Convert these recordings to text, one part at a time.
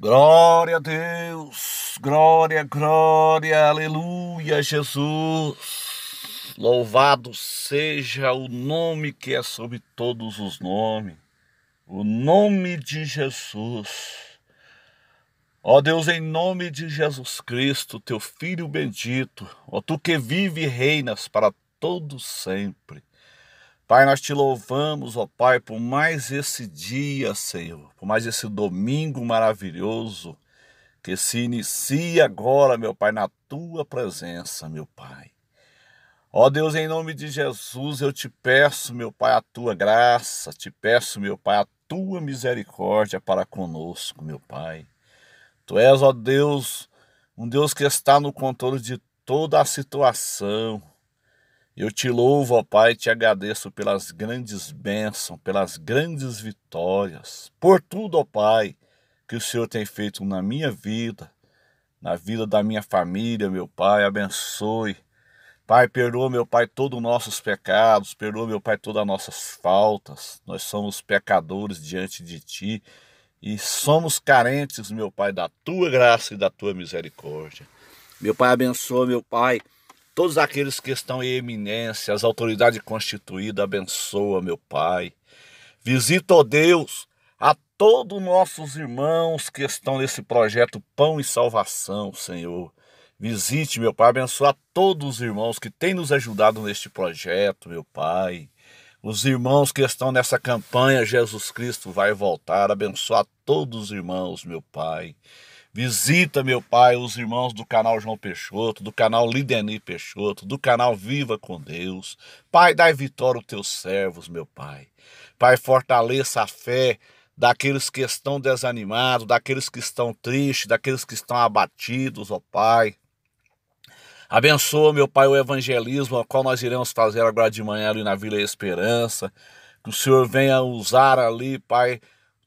Glória a Deus, glória, glória, aleluia, Jesus. Louvado seja o nome que é sobre todos os nomes, o nome de Jesus. Ó Deus, em nome de Jesus Cristo, teu Filho bendito, ó tu que vive e reinas para todos sempre. Pai, nós te louvamos, ó Pai, por mais esse dia, Senhor, por mais esse domingo maravilhoso que se inicia agora, meu Pai, na tua presença, meu Pai. Ó Deus, em nome de Jesus, eu te peço, meu Pai, a tua graça, te peço, meu Pai, a tua misericórdia para conosco, meu Pai. Tu és, ó Deus, um Deus que está no controle de toda a situação, eu te louvo, ó Pai, te agradeço pelas grandes bênçãos, pelas grandes vitórias, por tudo, ó Pai, que o Senhor tem feito na minha vida, na vida da minha família, meu Pai, abençoe. Pai, perdoa, meu Pai, todos os nossos pecados, perdoa, meu Pai, todas as nossas faltas. Nós somos pecadores diante de Ti e somos carentes, meu Pai, da Tua graça e da Tua misericórdia. Meu Pai, abençoa, meu Pai todos aqueles que estão em eminência, as autoridades constituídas, abençoa, meu Pai. Visita, ó oh Deus, a todos nossos irmãos que estão nesse projeto Pão e Salvação, Senhor. Visite, meu Pai, abençoa todos os irmãos que têm nos ajudado neste projeto, meu Pai. Os irmãos que estão nessa campanha, Jesus Cristo vai voltar. Abençoa todos os irmãos, meu Pai. Visita, meu Pai, os irmãos do canal João Peixoto, do canal Lideni Peixoto, do canal Viva com Deus. Pai, dai vitória aos teus servos, meu Pai. Pai, fortaleça a fé daqueles que estão desanimados, daqueles que estão tristes, daqueles que estão abatidos, ó Pai. Abençoa, meu Pai, o evangelismo ao qual nós iremos fazer agora de manhã ali na Vila Esperança. Que o Senhor venha usar ali, Pai,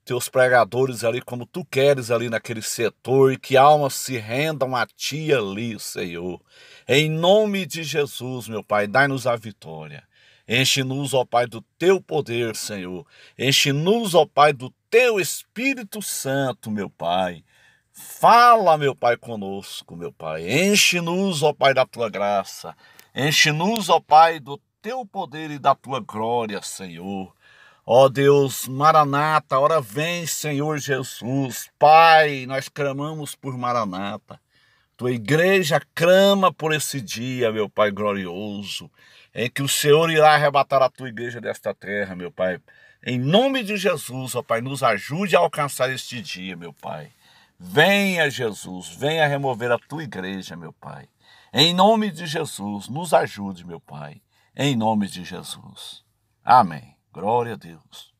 teus pregadores ali como tu queres ali naquele setor e que almas se rendam a ti ali, Senhor. Em nome de Jesus, meu Pai, dai-nos a vitória. Enche-nos, ó Pai, do teu poder, Senhor. Enche-nos, ó Pai, do teu Espírito Santo, meu Pai. Fala, meu Pai, conosco, meu Pai. Enche-nos, ó Pai, da tua graça. Enche-nos, ó Pai, do teu poder e da tua glória, Senhor. Ó oh Deus, Maranata, ora vem, Senhor Jesus. Pai, nós clamamos por Maranata. Tua igreja clama por esse dia, meu Pai glorioso, em que o Senhor irá arrebatar a tua igreja desta terra, meu Pai. Em nome de Jesus, ó oh Pai, nos ajude a alcançar este dia, meu Pai. Venha, Jesus, venha remover a tua igreja, meu Pai. Em nome de Jesus, nos ajude, meu Pai. Em nome de Jesus. Amém. Glória a Deus.